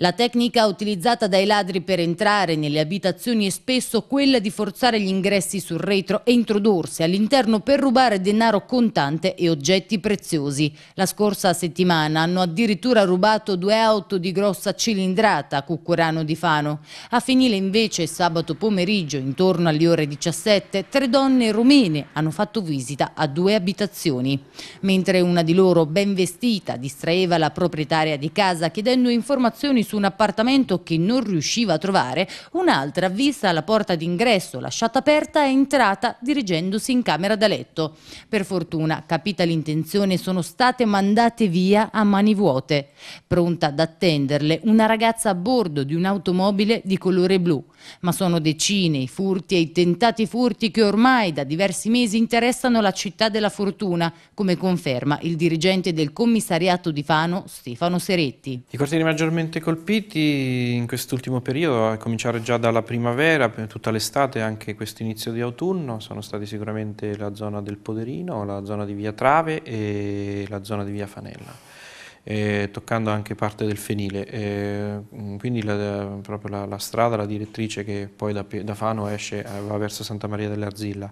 La tecnica utilizzata dai ladri per entrare nelle abitazioni è spesso quella di forzare gli ingressi sul retro e introdursi all'interno per rubare denaro contante e oggetti preziosi. La scorsa settimana hanno addirittura rubato due auto di grossa cilindrata a Cucurano di Fano. A finire invece sabato pomeriggio, intorno alle ore 17, tre donne rumene hanno fatto visita a due abitazioni. Mentre una di loro, ben vestita, distraeva la proprietaria di casa chiedendo informazioni su un appartamento che non riusciva a trovare, un'altra vista la porta d'ingresso lasciata aperta è entrata dirigendosi in camera da letto. Per fortuna, capita l'intenzione, sono state mandate via a mani vuote. Pronta ad attenderle una ragazza a bordo di un'automobile di colore blu. Ma sono decine i furti e i tentati furti che ormai da diversi mesi interessano la città della fortuna, come conferma il dirigente del commissariato di Fano, Stefano Seretti. I cortini maggiormente colpiti colpiti in quest'ultimo periodo, a cominciare già dalla primavera, tutta l'estate e anche questo inizio di autunno, sono stati sicuramente la zona del Poderino, la zona di Via Trave e la zona di Via Fanella. Eh, toccando anche parte del fenile. Eh, quindi la, proprio la, la, strada, la direttrice che poi da, da Fano esce, eh, va verso Santa Maria dell'Arzilla.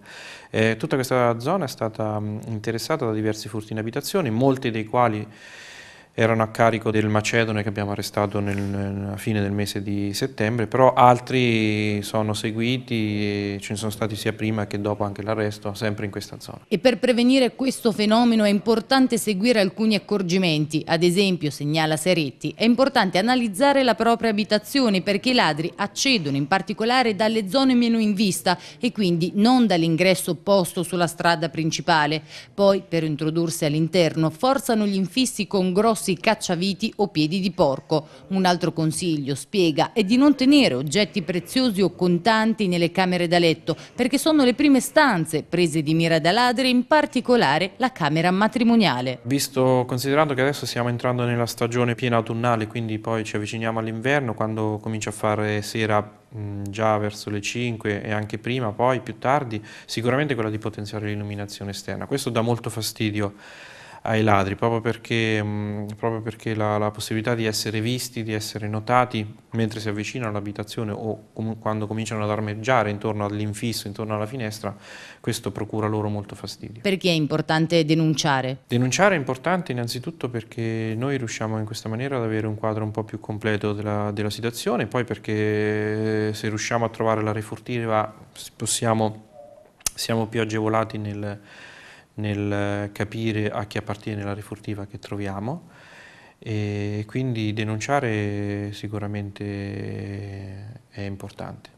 tutta questa zona è stata mm, interessata da diversi furti in abitazione, molti dei quali erano a carico del Macedone che abbiamo arrestato nel, nella fine del mese di settembre, però altri sono seguiti, e ce ne sono stati sia prima che dopo anche l'arresto, sempre in questa zona. E per prevenire questo fenomeno è importante seguire alcuni accorgimenti, ad esempio, segnala Seretti, è importante analizzare la propria abitazione perché i ladri accedono in particolare dalle zone meno in vista e quindi non dall'ingresso opposto sulla strada principale. Poi, per introdursi all'interno, forzano gli infissi con grossi rossi, cacciaviti o piedi di porco. Un altro consiglio, spiega, è di non tenere oggetti preziosi o contanti nelle camere da letto perché sono le prime stanze prese di mira da ladri, in particolare la camera matrimoniale. Visto, considerando che adesso stiamo entrando nella stagione piena autunnale, quindi poi ci avviciniamo all'inverno quando comincia a fare sera mm, già verso le 5 e anche prima, poi più tardi, sicuramente quella di potenziare l'illuminazione esterna. Questo dà molto fastidio ai ladri, proprio perché, mm, proprio perché la, la, possibilità di essere visti, di essere notati mentre si avvicinano all'abitazione o com quando cominciano ad armeggiare intorno all'infisso, intorno alla finestra, questo procura loro molto fastidio. Perché è importante denunciare? Denunciare è importante innanzitutto perché noi riusciamo in questa maniera ad avere un quadro un po' più completo della, della situazione, poi perché se riusciamo a trovare la refurtiva possiamo, siamo più agevolati nel nel capire a chi appartiene la refurtiva che troviamo e quindi denunciare sicuramente è importante.